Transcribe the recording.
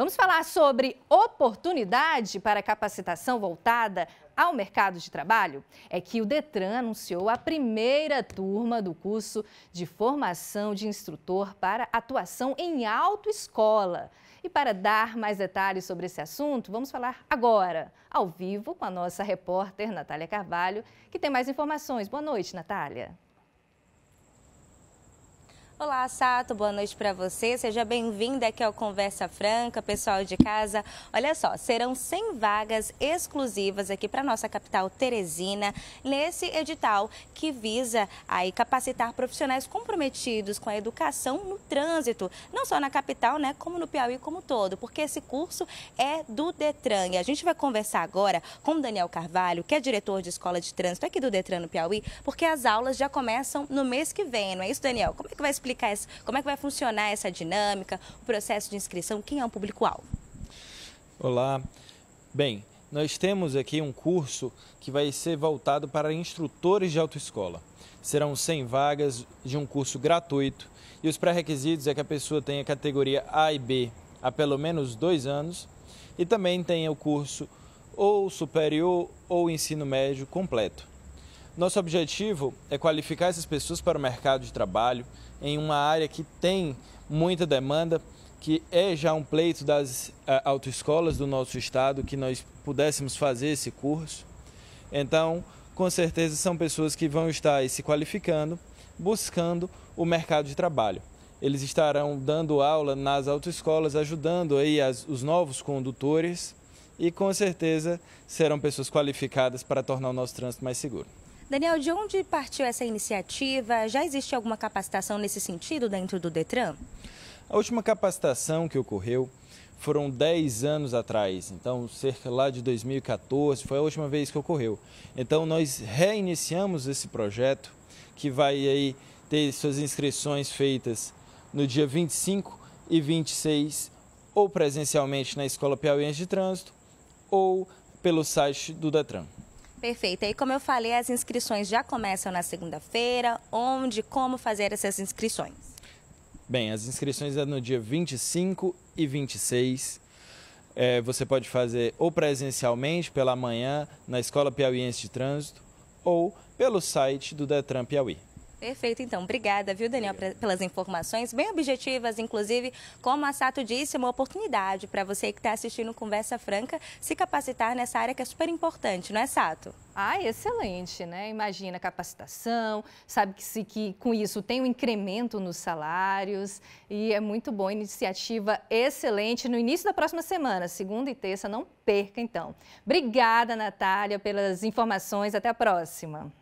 Vamos falar sobre oportunidade para capacitação voltada ao mercado de trabalho? É que o Detran anunciou a primeira turma do curso de formação de instrutor para atuação em autoescola. E para dar mais detalhes sobre esse assunto, vamos falar agora, ao vivo, com a nossa repórter Natália Carvalho, que tem mais informações. Boa noite, Natália. Olá, Sato, boa noite para você. Seja bem-vinda aqui ao Conversa Franca, pessoal de casa. Olha só, serão 100 vagas exclusivas aqui para nossa capital Teresina, nesse edital que visa aí capacitar profissionais comprometidos com a educação no trânsito, não só na capital, né, como no Piauí como todo, porque esse curso é do Detran. E a gente vai conversar agora com Daniel Carvalho, que é diretor de escola de trânsito aqui do Detran no Piauí, porque as aulas já começam no mês que vem, não é isso, Daniel? Como é que vai explicar explicar essa, como é que vai funcionar essa dinâmica, o processo de inscrição, quem é o público-alvo? Olá. Bem, nós temos aqui um curso que vai ser voltado para instrutores de autoescola. Serão 100 vagas de um curso gratuito e os pré-requisitos é que a pessoa tenha categoria A e B há pelo menos dois anos e também tenha o curso ou superior ou ensino médio completo. Nosso objetivo é qualificar essas pessoas para o mercado de trabalho em uma área que tem muita demanda, que é já um pleito das eh, autoescolas do nosso estado que nós pudéssemos fazer esse curso. Então, com certeza são pessoas que vão estar se qualificando, buscando o mercado de trabalho. Eles estarão dando aula nas autoescolas, ajudando aí as, os novos condutores e com certeza serão pessoas qualificadas para tornar o nosso trânsito mais seguro. Daniel, de onde partiu essa iniciativa? Já existe alguma capacitação nesse sentido dentro do Detran? A última capacitação que ocorreu foram 10 anos atrás, então cerca lá de 2014 foi a última vez que ocorreu. Então nós reiniciamos esse projeto que vai aí ter suas inscrições feitas no dia 25 e 26 ou presencialmente na Escola Piauiense de Trânsito ou pelo site do Detran. Perfeito. E como eu falei, as inscrições já começam na segunda-feira. Onde, como fazer essas inscrições? Bem, as inscrições é no dia 25 e 26. É, você pode fazer ou presencialmente pela manhã na Escola Piauiense de Trânsito ou pelo site do Detran Piauí. Perfeito, então. Obrigada, viu, Daniel, pelas informações bem objetivas, inclusive, como a Sato disse, é uma oportunidade para você que está assistindo Conversa Franca se capacitar nessa área que é super importante, não é, Sato? Ah, excelente, né? Imagina capacitação, sabe que, se, que com isso tem um incremento nos salários e é muito bom, iniciativa excelente. No início da próxima semana, segunda e terça, não perca então. Obrigada, Natália, pelas informações. Até a próxima.